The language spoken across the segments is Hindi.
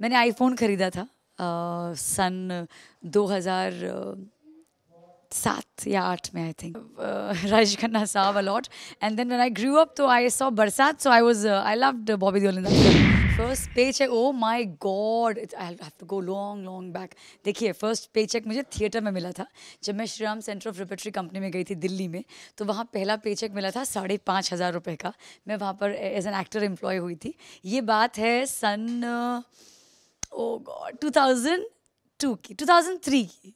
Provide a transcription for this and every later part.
मैंने आईफोन ख़रीदा था आ, सन 2007 या आठ में आई थिंक राजेश खन्ना साहब a lot and then when I grew up तो I saw Barsaat so I was I loved Bobby Deol in first pay cheque oh my god I have to go long long back देखिए फर्स्ट पे चेक मुझे थिएटर में मिला था जब मैं Shriram Centre of Repertory Company में गई थी दिल्ली में तो वहाँ पहला पे चेक मिला था साढ़े पाँच हज़ार रुपये का मैं वहाँ पर एज एन एक्टर एम्प्लॉय हुई थी ये बात है सन uh, ओ गॉड टू की टू थाउजेंड थ्री की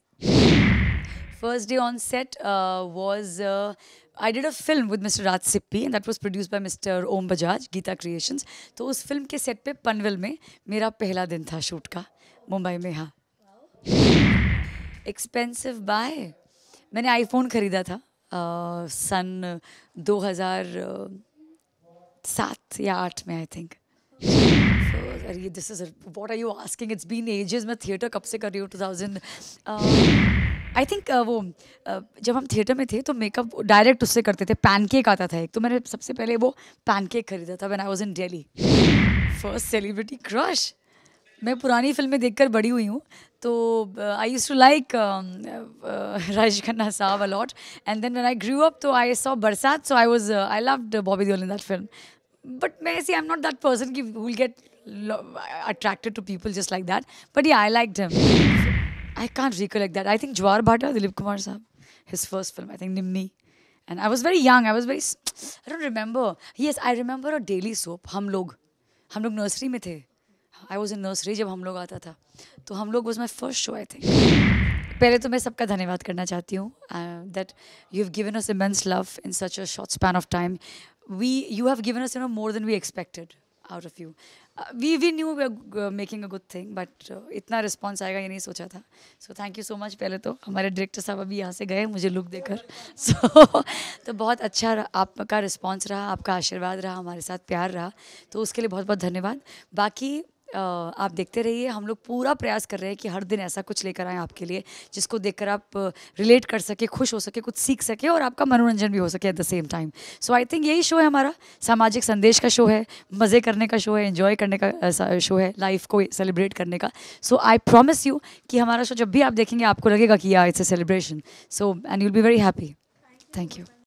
first day on set was I did a film with mister Raj Sippy and that was produced by mister Om Bajaj Geeta Creations तो उस फिल्म के सेट पर पनवेल में मेरा पहला दिन था शूट का मुंबई में हाँ एक्सपेंसिव बाय मैंने आईफोन खरीदा था uh, सन uh, 2007 या 8 में आई थिंक अरे ये this is what are you मैं थिएटर कब से कर रही हूँ 2000 आई थिंक uh, वो uh, जब हम थिएटर में थे तो मेकअप डायरेक्ट उससे करते थे पैनकेक आता था एक तो मैंने सबसे पहले वो पैनकेक खरीदा था when I was in Delhi first celebrity crush मैं पुरानी फिल्में देखकर बड़ी हुई हूँ तो I use to like Rajesh Khanna साहब a lot and then when I grew up तो I saw Barsaat so I was I love Bobby Deol in that film but मैं ऐसी I am not that person की will get attracted to people just like that. But yeah, I liked him. I can't recollect that. I think Jawar Bhatta, Dilip Kumar Saab, his first film, I think Nimmi, And I was very young. I was very, I don't remember. Yes, I remember a daily soap, Ham Log. Log nursery nursery the. I was in nursery. जब Ham Log aata tha, तो Ham Log was my first show. I think. पहले तो मैं सबका धन्यवाद करना चाहती हूँ that you have given us immense love in such a short span of time we you have given us you know more than we expected out of you we we knew we are making a good thing but इतना रिस्पॉन्स आएगा ये नहीं सोचा था so thank you so much पहले तो हमारे डायरेक्टर साहब अभी यहाँ से गए मुझे लुक देकर सो so, तो बहुत अच्छा आपका रिस्पॉन्स रहा आपका आशीर्वाद रहा हमारे साथ प्यार रहा तो उसके लिए बहुत बहुत धन्यवाद बाकी आप देखते रहिए हम लोग पूरा प्रयास कर रहे हैं कि हर दिन ऐसा कुछ लेकर आएँ आपके लिए जिसको देखकर आप रिलेट कर सके खुश हो सके कुछ सीख सके और आपका मनोरंजन भी हो सके at the same time so I think यही शो है हमारा सामाजिक संदेश का शो है मज़े करने का शो है इन्जॉय करने का शो है लाइफ को सेलिब्रेट करने का सो आई प्रॉमिस यू कि हमारा शो जब भी आप देखेंगे आपको लगेगा कि या it's a celebration so and you'll be very happy thank you